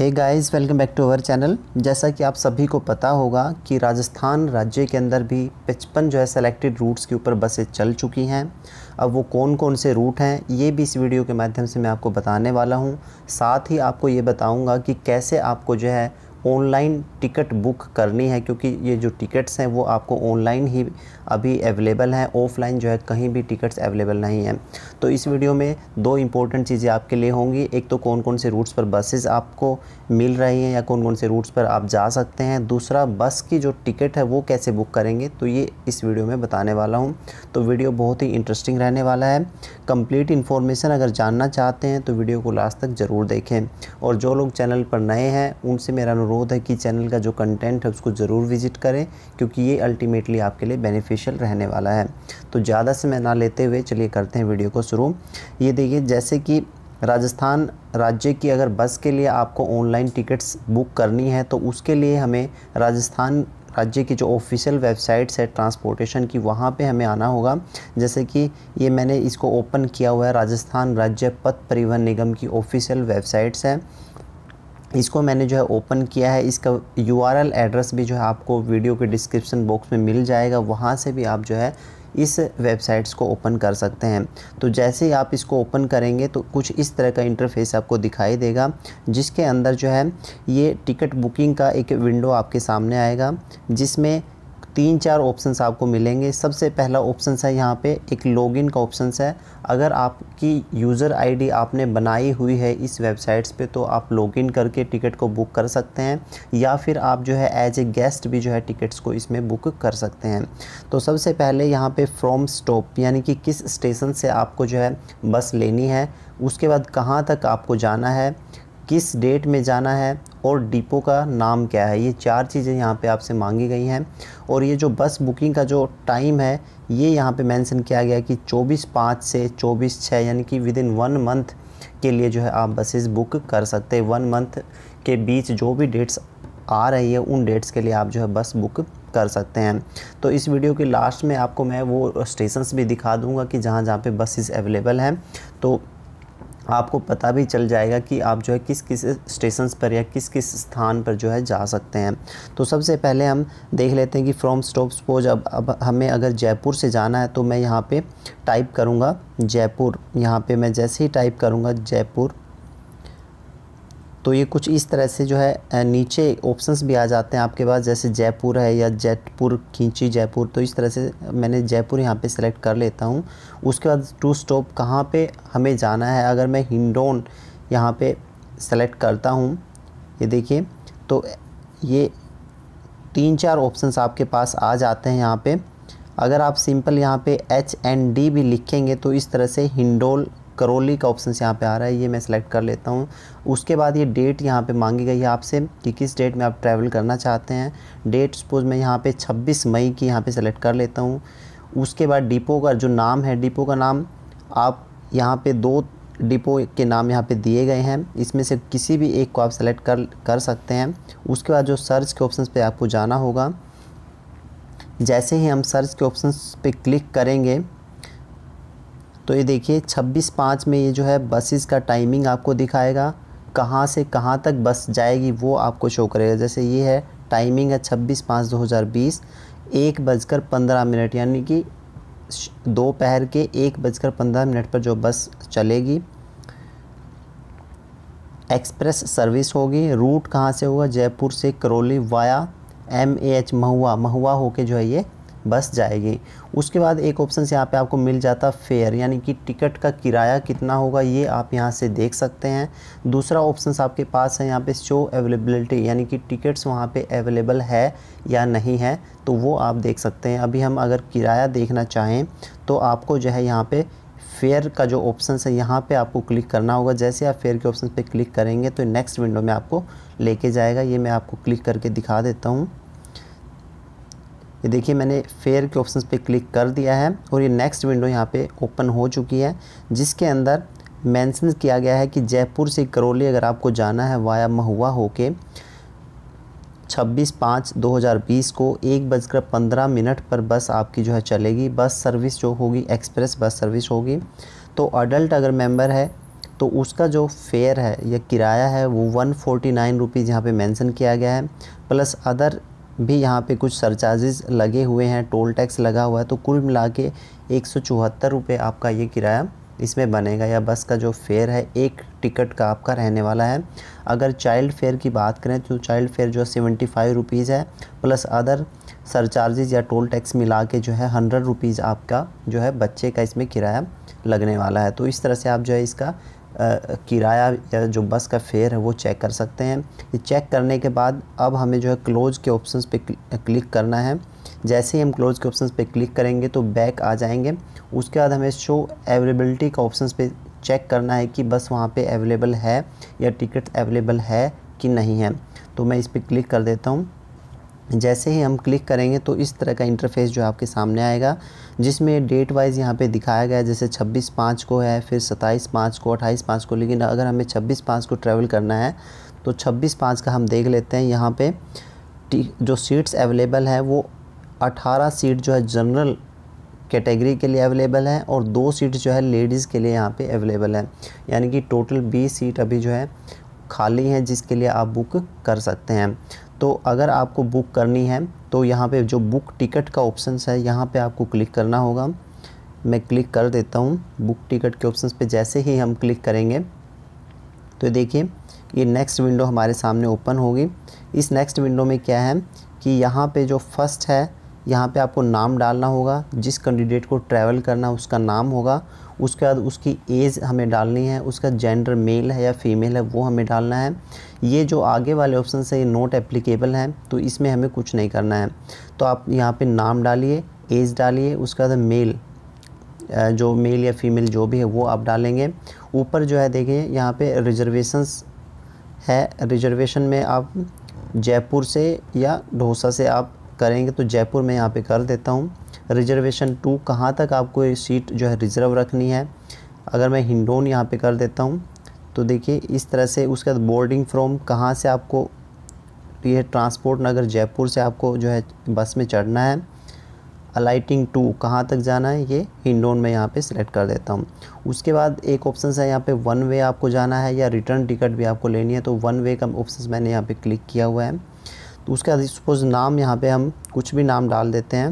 hey guys welcome back to our channel जैसा कि आप सभी को पता होगा कि राजस्थान राज्य के अंदर भी पचपन जो है सेलेक्टेड रूट्स के ऊपर बसें चल चुकी हैं अब वो कौन कौन से रूट हैं ये भी इस वीडियो के माध्यम से मैं आपको बताने वाला हूँ साथ ही आपको ये बताऊँगा कि कैसे आपको जो है ऑनलाइन टिकट बुक करनी है क्योंकि ये जो टिकट्स हैं वो आपको ऑनलाइन ही अभी अवेलेबल हैं ऑफ़लाइन जो है कहीं भी टिकट्स अवेलेबल नहीं हैं तो इस वीडियो में दो इम्पोर्टेंट चीज़ें आपके लिए होंगी एक तो कौन कौन से रूट्स पर बसेस आपको मिल रही हैं या कौन कौन से रूट्स पर आप जा सकते हैं दूसरा बस की जो टिकट है वो कैसे बुक करेंगे तो ये इस वीडियो में बताने वाला हूँ तो वीडियो बहुत ही इंटरेस्टिंग रहने वाला है कंप्लीट इन्फॉर्मेशन अगर जानना चाहते हैं तो वीडियो को लास्ट तक ज़रूर देखें और जो लोग चैनल पर नए हैं उनसे मेरा अनुरोध है कि चैनल का जो कंटेंट है उसको ज़रूर विजिट करें क्योंकि ये अल्टीमेटली आपके लिए बेनिफिशियल रहने वाला है तो ज़्यादा समय ना लेते हुए चलिए करते हैं वीडियो को शुरू ये देखिए जैसे कि राजस्थान राज्य की अगर बस के लिए आपको ऑनलाइन टिकट्स बुक करनी है तो उसके लिए हमें राजस्थान राज्य की जो ऑफिशियल वेबसाइट्स है ट्रांसपोर्टेशन की वहाँ पे हमें आना होगा जैसे कि ये मैंने इसको ओपन किया हुआ है राजस्थान राज्य पथ परिवहन निगम की ऑफिशियल वेबसाइट्स है इसको मैंने जो है ओपन किया है इसका यू एड्रेस भी जो है आपको वीडियो के डिस्क्रिप्शन बॉक्स में मिल जाएगा वहाँ से भी आप जो है इस वेबसाइट्स को ओपन कर सकते हैं तो जैसे ही आप इसको ओपन करेंगे तो कुछ इस तरह का इंटरफेस आपको दिखाई देगा जिसके अंदर जो है ये टिकट बुकिंग का एक विंडो आपके सामने आएगा जिसमें तीन चार ऑप्शंस आपको मिलेंगे सबसे पहला ऑप्शन है यहाँ पे एक लॉगिन का ऑप्शन है अगर आपकी यूज़र आईडी आपने बनाई हुई है इस वेबसाइट्स पे तो आप लॉगिन करके टिकट को बुक कर सकते हैं या फिर आप जो है एज ए गेस्ट भी जो है टिकट्स को इसमें बुक कर सकते हैं तो सबसे पहले यहाँ पे फ्रॉम स्टॉप यानी कि किस स्टेशन से आपको जो है बस लेनी है उसके बाद कहाँ तक आपको जाना है किस डेट में जाना है और डिपो का नाम क्या है ये चार चीज़ें यहाँ पे आपसे मांगी गई हैं और ये जो बस बुकिंग का जो टाइम है ये यहाँ पे मेंशन किया गया कि 24 पाँच से 24 छः यानी कि विद इन वन मंथ के लिए जो है आप बसेस बुक कर सकते हैं वन मंथ के बीच जो भी डेट्स आ रही है उन डेट्स के लिए आप जो है बस बुक कर सकते हैं तो इस वीडियो के लास्ट में आपको मैं वो स्टेशन भी दिखा दूँगा कि जहाँ जहाँ पे बसेज़ अवेलेबल हैं तो आपको पता भी चल जाएगा कि आप जो है किस किस स्टेशन पर या किस किस स्थान पर जो है जा सकते हैं तो सबसे पहले हम देख लेते हैं कि फ्रॉम स्टॉप स्पोज अब अब हमें अगर जयपुर से जाना है तो मैं यहाँ पे टाइप करूँगा जयपुर यहाँ पे मैं जैसे ही टाइप करूँगा जयपुर तो ये कुछ इस तरह से जो है नीचे ऑप्शंस भी आ जाते हैं आपके पास जैसे जयपुर है या जयपुर खींची जयपुर तो इस तरह से मैंने जयपुर यहाँ पे सेलेक्ट कर लेता हूँ उसके बाद टू स्टॉप कहाँ पे हमें जाना है अगर मैं हिंडोन यहाँ पे सेलेक्ट करता हूँ ये देखिए तो ये तीन चार ऑप्शंस आपके पास आ जाते हैं यहाँ पर अगर आप सिंपल यहाँ पर एच एंड डी भी लिखेंगे तो इस तरह से हिंडोल करोली का ऑप्शन यहाँ पे आ रहा है ये मैं सिलेक्ट कर लेता हूँ उसके बाद ये डेट यहाँ पे मांगी गई है आपसे कि किस डेट में आप ट्रैवल करना चाहते हैं डेट सपोज मैं यहाँ पे 26 मई की यहाँ पे सेलेक्ट कर लेता हूँ उसके बाद डिपो का जो नाम है डिपो का नाम आप यहाँ पर दो डिपो के नाम यहाँ पे दिए गए हैं इसमें से किसी भी एक को आप सेलेक्ट कर कर सकते हैं उसके बाद जो सर्च के ऑप्शन पे आपको जाना होगा जैसे ही हम सर्च के ऑप्शन पे क्लिक करेंगे तो ये देखिए छब्बीस पाँच में ये जो है बसेस का टाइमिंग आपको दिखाएगा कहाँ से कहाँ तक बस जाएगी वो आपको शो करेगा जैसे ये है टाइमिंग है छब्बीस पाँच दो हज़ार बीस एक बजकर पंद्रह मिनट यानी कि दोपहर के एक बजकर पंद्रह मिनट पर जो बस चलेगी एक्सप्रेस सर्विस होगी रूट कहाँ से होगा जयपुर से Karauli via M A H Mahua Mahua होके जो है ये बस जाएगी उसके बाद एक ऑप्शन यहाँ पे आपको मिल जाता फेयर यानी कि टिकट का किराया कितना होगा ये आप यहाँ से देख सकते हैं दूसरा ऑप्शन आपके पास है यहाँ पे शो अवेलेबिलिटी यानी कि टिकट्स वहाँ पे अवेलेबल है या नहीं है तो वो आप देख सकते हैं अभी हम अगर किराया देखना चाहें तो आपको जो है यहाँ पर फेयर का जो ऑप्शन है यहाँ पर आपको क्लिक करना होगा जैसे आप फेयर के ऑप्शन पर क्लिक करेंगे तो नेक्स्ट विंडो में आपको लेके जाएगा ये मैं आपको क्लिक करके दिखा देता हूँ ये देखिए मैंने फेयर के ऑप्शन पे क्लिक कर दिया है और ये नेक्स्ट विंडो यहाँ पे ओपन हो चुकी है जिसके अंदर मैंसन किया गया है कि जयपुर से करौली अगर आपको जाना है वाया महुआ होके 26 पाँच 2020 को एक बजकर पंद्रह मिनट पर बस आपकी जो है चलेगी बस सर्विस जो होगी एक्सप्रेस बस सर्विस होगी तो अडल्ट अगर मेंबर है तो उसका जो फेयर है या किराया है वो वन फोर्टी नाइन रुपीज़ यहाँ पर मैंसन किया गया है प्लस अदर भी यहाँ पे कुछ सरचार्जेस लगे हुए हैं टोल टैक्स लगा हुआ है तो कुल मिला के एक आपका ये किराया इसमें बनेगा या बस का जो फेयर है एक टिकट का आपका रहने वाला है अगर चाइल्ड फेयर की बात करें तो चाइल्ड फेयर जो है सेवेंटी फाइव रुपीज़ है प्लस अदर सरचार्जेज या टोल टैक्स मिला के जो है हंड्रेड रुपीज़ आपका जो है बच्चे का इसमें किराया लगने वाला है तो इस तरह से आप जो है इसका किराया या जो बस का फेयर है वो चेक कर सकते हैं ये चेक करने के बाद अब हमें जो है क्लोज के ऑप्शंस पे क्लिक करना है जैसे ही हम क्लोज के ऑप्शंस पे क्लिक करेंगे तो बैक आ जाएंगे उसके बाद हमें शो अवेलेबिलिटी का ऑप्शंस पे चेक करना है कि बस वहाँ पे अवेलेबल है या टिकट अवेलेबल है कि नहीं है तो मैं इस पर क्लिक कर देता हूँ जैसे ही हम क्लिक करेंगे तो इस तरह का इंटरफेस जो आपके सामने आएगा जिसमें डेट वाइज यहाँ पे दिखाया गया है जैसे 26 पाँच को है फिर 27 पाँच को 28 पाँच को लेकिन अगर हमें 26 पाँच को ट्रैवल करना है तो 26 पाँच का हम देख लेते हैं यहाँ पे जो सीट्स अवेलेबल हैं वो 18 सीट जो है जनरल कैटेगरी के लिए अवेलेबल है और दो सीट जो है लेडीज़ के लिए यहाँ पर अवेलेबल है यानी कि टोटल बीस सीट अभी जो है खाली हैं जिसके लिए आप बुक कर सकते हैं तो अगर आपको बुक करनी है तो यहाँ पे जो बुक टिकट का ऑप्शंस है यहाँ पे आपको क्लिक करना होगा मैं क्लिक कर देता हूँ बुक टिकट के ऑप्शंस पे जैसे ही हम क्लिक करेंगे तो देखिए ये नेक्स्ट विंडो हमारे सामने ओपन होगी इस नेक्स्ट विंडो में क्या है कि यहाँ पे जो फर्स्ट है यहाँ पे आपको नाम डालना होगा जिस कैंडिडेट को ट्रैवल करना उसका नाम होगा उसके बाद उसकी एज हमें डालनी है उसका जेंडर मेल है या फीमेल है वो हमें डालना है ये जो आगे वाले ऑप्शन है ये नोट एप्लीकेबल हैं तो इसमें हमें कुछ नहीं करना है तो आप यहाँ पर नाम डालिए एज डालिए उसके बाद मेल जो मेल या फीमेल जो भी है वो आप डालेंगे ऊपर जो है देखिए यहाँ पे रिजर्वेशंस है रिजर्वेशन में आप जयपुर से या ढोसा से आप करेंगे तो जयपुर में यहाँ पे कर देता हूँ रिजर्वेशन टू कहाँ तक आपको ये सीट जो है रिज़र्व रखनी है अगर मैं हिंडोन यहाँ पे कर देता हूँ तो देखिए इस तरह से उसके बाद बोर्डिंग फ्रॉम कहाँ से आपको ये ट्रांसपोर्ट नगर जयपुर से आपको जो है बस में चढ़ना है अलाइटिंग टू कहाँ तक जाना है ये हिंडोन में यहाँ पे सिलेक्ट कर देता हूँ उसके बाद एक ऑप्शन है यहाँ पे वन वे आपको जाना है या रिटर्न टिकट भी आपको लेनी है तो वन वे का ऑप्शन मैंने यहाँ पे क्लिक किया हुआ है तो उसके बाद सपोज नाम यहाँ पे हम कुछ भी नाम डाल देते हैं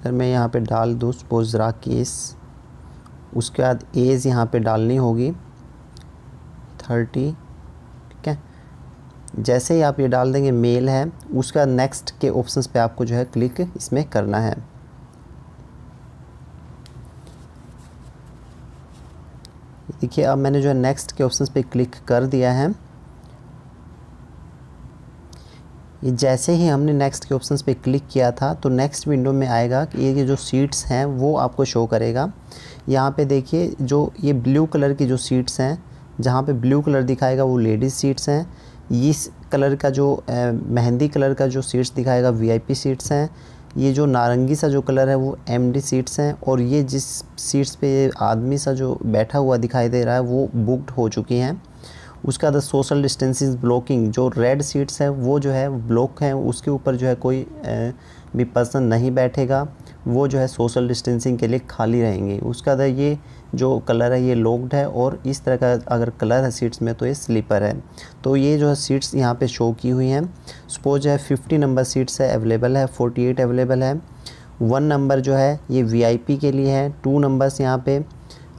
अगर मैं यहाँ पे डाल दूँ सपोज राकेश उसके बाद एज यहाँ पे डालनी होगी थर्टी ठीक है जैसे ही आप ये डाल देंगे मेल है उसके बाद नेक्स्ट के ऑप्शंस पे आपको जो है क्लिक इसमें करना है देखिए अब मैंने जो है नेक्स्ट के ऑप्शंस पे क्लिक कर दिया है जैसे ही हमने नेक्स्ट के ऑप्शन पे क्लिक किया था तो नेक्स्ट विंडो में आएगा कि ये जो सीट्स हैं वो आपको शो करेगा यहाँ पे देखिए जो ये ब्लू कलर की जो सीट्स हैं जहाँ पे ब्लू कलर दिखाएगा वो लेडीज़ सीट्स हैं इस कलर का जो मेहंदी कलर का जो सीट्स दिखाएगा वीआईपी सीट्स हैं ये जो नारंगी सा जो कलर है वो एमडी सीट्स हैं और ये जिस सीट्स पे आदमी सा जो बैठा हुआ दिखाई दे रहा है वो बुकड हो चुकी हैं उसका बाद सोशल डिस्टेंसिंग ब्लॉकिंग जो रेड सीट्स हैं वो जो है ब्लॉक हैं उसके ऊपर जो है कोई भी पर्सन नहीं बैठेगा वो जो है सोशल डिस्टेंसिंग के लिए खाली रहेंगी उसका बाद ये जो कलर है ये लॉकड है और इस तरह का अगर कलर है सीट्स में तो ये स्लीपर है तो ये जो है सीट्स यहाँ पे शो की हुई हैं सपोज है फिफ्टी नंबर सीट्स है अवेलेबल है फोर्टी एट अवेलेबल है वन नंबर जो है ये वीआईपी के लिए है टू नंबर्स यहाँ पे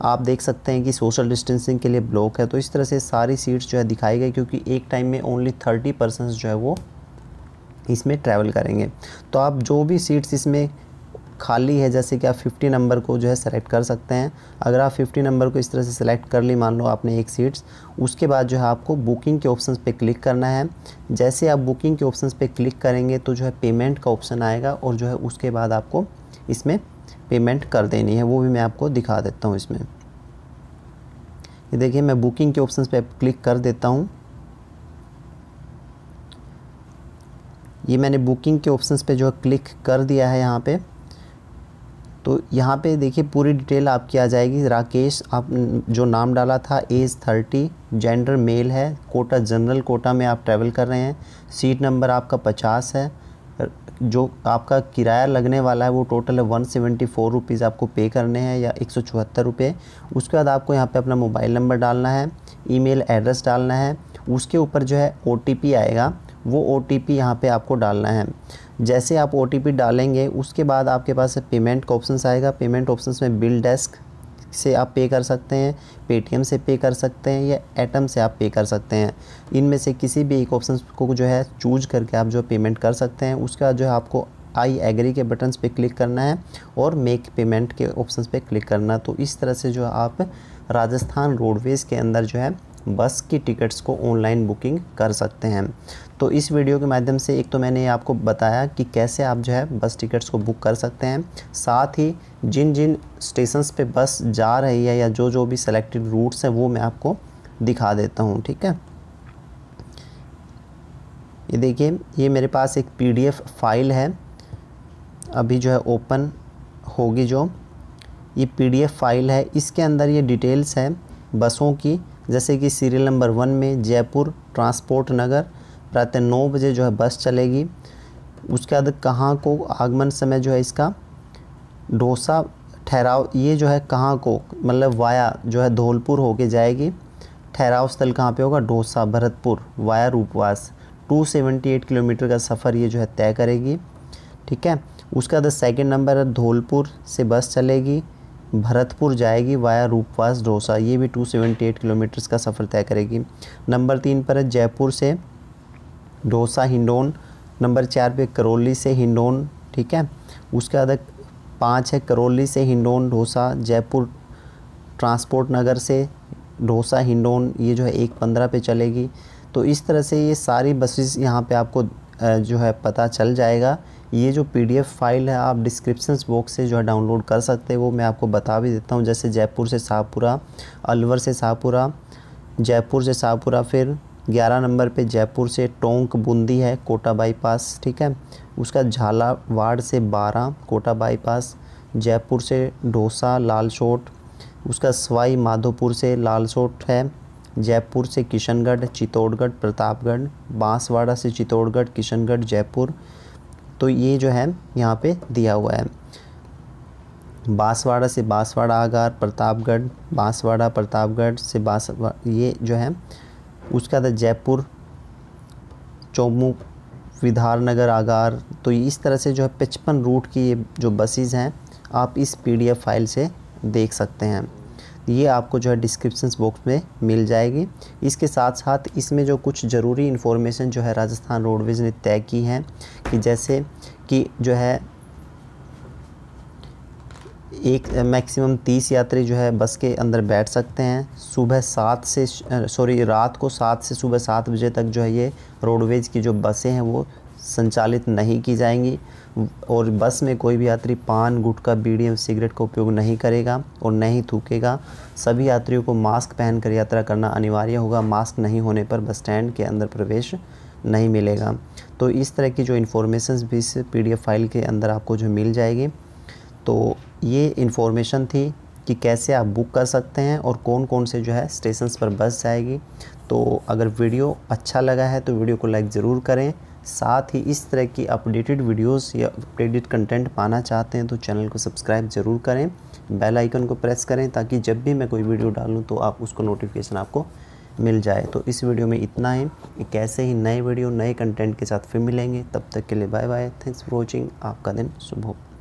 आप देख सकते हैं कि सोशल डिस्टेंसिंग के लिए ब्लॉक है तो इस तरह से सारी सीट्स जो है दिखाई गई क्योंकि एक टाइम में ओनली थर्टी पर्सन जो है वो इसमें ट्रैवल करेंगे तो आप जो भी सीट्स इसमें खाली है जैसे कि आप 50 नंबर को जो है सेलेक्ट कर सकते हैं अगर आप 50 नंबर को इस तरह से सेलेक्ट कर ली मान लो आपने एक सीट्स उसके बाद जो है आपको बुकिंग के ऑप्शन पे क्लिक करना है जैसे आप बुकिंग के ऑप्शन पे क्लिक करेंगे तो जो है पेमेंट का ऑप्शन आएगा और जो है उसके बाद आपको इसमें पेमेंट कर देनी है वो भी मैं आपको दिखा देता हूँ इसमें ये देखिए मैं बुकिंग के ऑप्शन पे क्लिक कर देता हूँ ये मैंने बुकिंग के ऑप्शन पे जो है क्लिक कर दिया है यहाँ पे तो यहाँ पे देखिए पूरी डिटेल आपकी आ जाएगी राकेश आप जो नाम डाला था एज थर्टी जेंडर मेल है कोटा जनरल कोटा में आप ट्रैवल कर रहे हैं सीट नंबर आपका पचास है जो आपका किराया लगने वाला है वो टोटल है वन सेवेंटी फोर रुपीज़ आपको पे करने हैं या एक सौ चौहत्तर रुपये उसके बाद आपको यहाँ पे अपना मोबाइल नंबर डालना है ईमेल एड्रेस डालना है उसके ऊपर जो है ओ आएगा वो ओ टी पी यहाँ पर आपको डालना है जैसे आप ओ डालेंगे उसके बाद आपके पास पेमेंट का ऑप्शन आएगा पेमेंट ऑप्शन में बिल डेस्क से आप पे कर सकते हैं पेटीएम से पे कर सकते हैं या एटम से आप पे कर सकते हैं इनमें से किसी भी एक ऑप्शन को जो है चूज करके आप जो पेमेंट कर सकते हैं उसका जो है आपको आई एग्री के बटन्स पे क्लिक करना है और मेक पेमेंट के ऑप्शन पे क्लिक करना तो इस तरह से जो आप राजस्थान रोडवेज़ के अंदर जो है बस की टिकट्स को ऑनलाइन बुकिंग कर सकते हैं तो इस वीडियो के माध्यम से एक तो मैंने आपको बताया कि कैसे आप जो है बस टिकट्स को बुक कर सकते हैं साथ ही जिन जिन स्टेशंस पे बस जा रही है या जो जो भी सेलेक्टेड रूट्स हैं वो मैं आपको दिखा देता हूँ ठीक है ये देखिए ये मेरे पास एक पीडीएफ फाइल है अभी जो है ओपन होगी जो ये पीडीएफ फाइल है इसके अंदर ये डिटेल्स हैं बसों की जैसे कि सीरियल नंबर वन में जयपुर ट्रांसपोर्ट नगर प्रातः नौ बजे जो है बस चलेगी उसके बाद कहाँ को आगमन समय जो है इसका डोसा ठहराव ये जो है कहाँ को मतलब वाया जो है धौलपुर होके जाएगी ठहराव स्थल कहाँ पे होगा डोसा भरतपुर वाया रूपवास 278 किलोमीटर का सफ़र ये जो है तय करेगी ठीक है उसके बाद सेकेंड नंबर है धौलपुर से बस चलेगी भरतपुर जाएगी वाया रूपवास डोसा ये भी 278 किलोमीटर्स का सफ़र तय करेगी नंबर तीन पर है जयपुर से डोसा हिंडोन नंबर चार पे करौली से हिंडोन ठीक है उसके बाद पाँच है करौली से हिंडोन डोसा जयपुर ट्रांसपोर्ट नगर से डोसा हिंडोन ये जो है एक पंद्रह पे चलेगी तो इस तरह से ये सारी बसेस यहाँ पे आपको जो है पता चल जाएगा ये जो पीडीएफ फाइल है आप डिस्क्रिप्शन बॉक्स से जो है डाउनलोड कर सकते हैं वो मैं आपको बता भी देता हूँ जैसे जयपुर से शाहपुरा अलवर से शाहपुरा जयपुर से शाहपुरा फिर ग्यारह नंबर पे जयपुर से टोंक बूंदी है कोटा बाईपास ठीक है उसका झालावाड़ से बारह कोटा बाईपास जयपुर से डोसा लालचोट उसका सवाई माधोपुर से लालचोट है जयपुर से किशनगढ़ चित्तौड़गढ़ प्रतापगढ़ बांसवाड़ा से चित्तौड़गढ़ किशनगढ़ जयपुर तो ये जो है यहाँ पे दिया हुआ है बांसवाड़ा से बांसवाड़ा आगार प्रतापगढ़ बांसवाड़ा प्रतापगढ़ से बांस ये जो है उसके बाद जयपुर चौमू विधारनगर आगार तो इस तरह से जो है पचपन रूट की ये जो बसेज़ हैं आप इस पी फाइल से देख सकते हैं ये आपको जो है डिस्क्रिप्शन बॉक्स में मिल जाएगी इसके साथ साथ इसमें जो कुछ ज़रूरी इन्फॉर्मेशन जो है राजस्थान रोडवेज़ ने तय की है कि जैसे कि जो है एक मैक्सिमम तीस यात्री जो है बस के अंदर बैठ सकते हैं सुबह सात से सॉरी रात को सात से सुबह सात बजे तक जो है ये रोडवेज़ की जो बसें हैं वो संचालित नहीं की जाएंगी और बस में कोई भी यात्री पान गुटखा बीड़ी एवं सिगरेट का उपयोग नहीं करेगा और नहीं थूकेगा सभी यात्रियों को मास्क पहनकर यात्रा करना अनिवार्य होगा मास्क नहीं होने पर बस स्टैंड के अंदर प्रवेश नहीं मिलेगा तो इस तरह की जो इन्फॉर्मेशन भी इस पी फाइल के अंदर आपको जो मिल जाएगी तो ये इन्फॉर्मेशन थी कि कैसे आप बुक कर सकते हैं और कौन कौन से जो है स्टेशंस पर बस जाएगी तो अगर वीडियो अच्छा लगा है तो वीडियो को लाइक ज़रूर करें साथ ही इस तरह की अपडेटेड वीडियोस या अपडेटेड कंटेंट पाना चाहते हैं तो चैनल को सब्सक्राइब ज़रूर करें बेल आइकन को प्रेस करें ताकि जब भी मैं कोई वीडियो डालूँ तो आप उसको नोटिफिकेशन आपको मिल जाए तो इस वीडियो में इतना है कैसे ही नए वीडियो नए कंटेंट के साथ फिर मिलेंगे तब तक के लिए bye bye thanks for watching आपका दिन शुभ हो